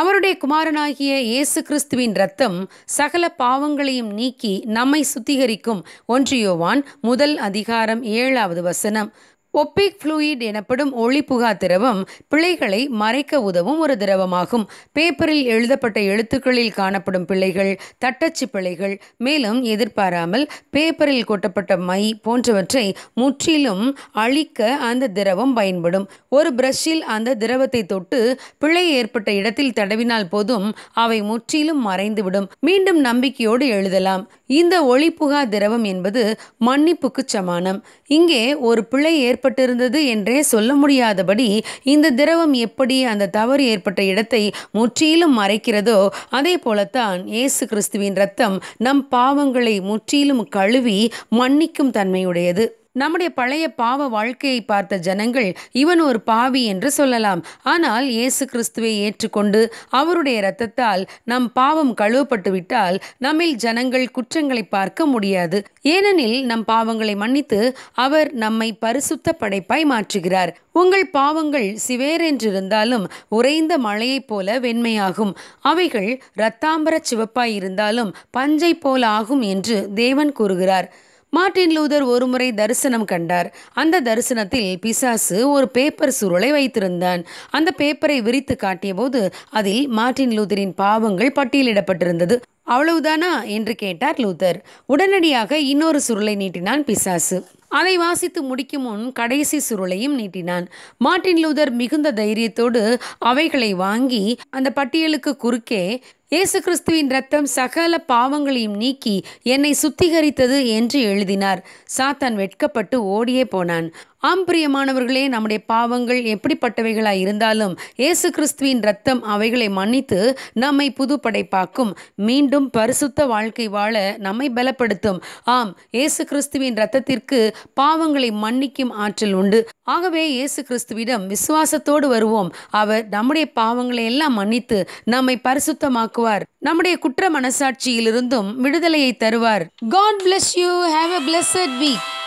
அவருடைய குமாரனாகிய இயேசு கிறிஸ்துவின் ரத்தம் சகல பாவங்களையும் நீக்கி நம்மை சுத்திகரிக்கும் ஒன்றியோவான் முதல் அதிகாரம் ஏழாவது வசனம் ஒப்பிக் ஃப்ளூயிட் எனப்படும் புகா திரவம் பிழைகளை மறைக்க உதவும் ஒரு திரவமாகும் பேப்பரில் எழுதப்பட்ட எழுத்துக்களில் காணப்படும் பிழைகள் தட்டச்சு பிழைகள் மேலும் எதிர்பாராமல் பேப்பரில் கொட்டப்பட்ட மை போன்றவற்றை முற்றிலும் அழிக்க அந்த திரவம் பயன்படும் ஒரு பிரஷில் அந்த திரவத்தை தொட்டு பிழை ஏற்பட்ட இடத்தில் தடவினால் போதும் அவை முற்றிலும் மறைந்துவிடும் மீண்டும் நம்பிக்கையோடு எழுதலாம் இந்த ஒளிபுகா திரவம் என்பது மன்னிப்புக்கு சமானம் இங்கே ஒரு பிழை ஏற்ப ஏற்பட்டிருந்தது என்றே சொல்ல முடியாதபடி இந்த திரவம் எப்படி அந்த தவறு ஏற்பட்ட இடத்தை முற்றிலும் மறைக்கிறதோ அதே போலத்தான் இயேசு கிறிஸ்துவின் ரத்தம் நம் பாவங்களை முற்றிலும் கழுவி மன்னிக்கும் தன்மையுடையது நம்முடைய பழைய பாவ வாழ்க்கையை பார்த்த ஜனங்கள் இவன் ஒரு பாவி என்று சொல்லலாம் ஆனால் இயேசு கிறிஸ்துவை ஏற்றுக்கொண்டு அவருடைய இரத்தத்தால் நம் பாவம் கழுவப்பட்டுவிட்டால் நம்மில் ஜனங்கள் குற்றங்களை பார்க்க முடியாது ஏனெனில் நம் பாவங்களை மன்னித்து அவர் நம்மை பரிசுத்த படைப்பாய் மாற்றுகிறார் உங்கள் பாவங்கள் சிவேரென்றிருந்தாலும் உறைந்த மழையைப் போல வெண்மையாகும் அவைகள் இரத்தாம்பர சிவப்பாய் இருந்தாலும் பஞ்சை போல ஆகும் என்று தேவன் கூறுகிறார் மார்டின் லூதர் ஒருமுறை தரிசனம் கண்டார் அந்த தரிசனத்தில் பிசாசு ஒரு பேப்பர் சுருளை வைத்திருந்தான் அந்த பேப்பரை விரித்து காட்டியபோது அதில் மார்டின் லூதரின் பாவங்கள் பட்டியலிடப்பட்டிருந்தது அவ்வளவுதானா என்று கேட்டார் லூதர் உடனடியாக இன்னொரு சுருளை நீட்டினான் பிசாசு அதை வாசித்து முடிக்கும் முன் கடைசி சுருளையும் நீட்டினான் மார்டின் லூதர் மிகுந்த தைரியத்தோடு அவைகளை வாங்கி அந்த பட்டியலுக்கு குறுக்கே இயேசு கிறிஸ்துவின் ரத்தம் சகல பாவங்களையும் நீக்கி என்னை சுத்திகரித்தது என்று எழுதினார் சாத்தான் வெட்கப்பட்டு ஓடியே போனான் ஆம் பிரியமானவர்களே நம்முடைய பாவங்கள் எப்படிப்பட்டவைகளாய் இருந்தாலும் இயேசு கிறிஸ்துவின் ரத்தம் அவைகளை மன்னித்து நம்மை புது படைப்பாக்கும் மீண்டும் பரிசுத்த வாழ்க்கை வாழ நம்மை பலப்படுத்தும் ஆம் இயேசு கிறிஸ்துவின் ரத்தத்திற்கு பாவங்களை மன்னிக்கும் ஆற்றல் உண்டு ஆகவே இயேசு கிறிஸ்துவிடம் விசுவாசத்தோடு வருவோம் அவர் நம்முடைய பாவங்களை எல்லாம் மன்னித்து நம்மை பரிசுத்தமாக்கும் உண்டாக்குவார் நம்முடைய குற்ற மனசாட்சியிலிருந்தும் விடுதலையை தருவார் God bless you have a blessed week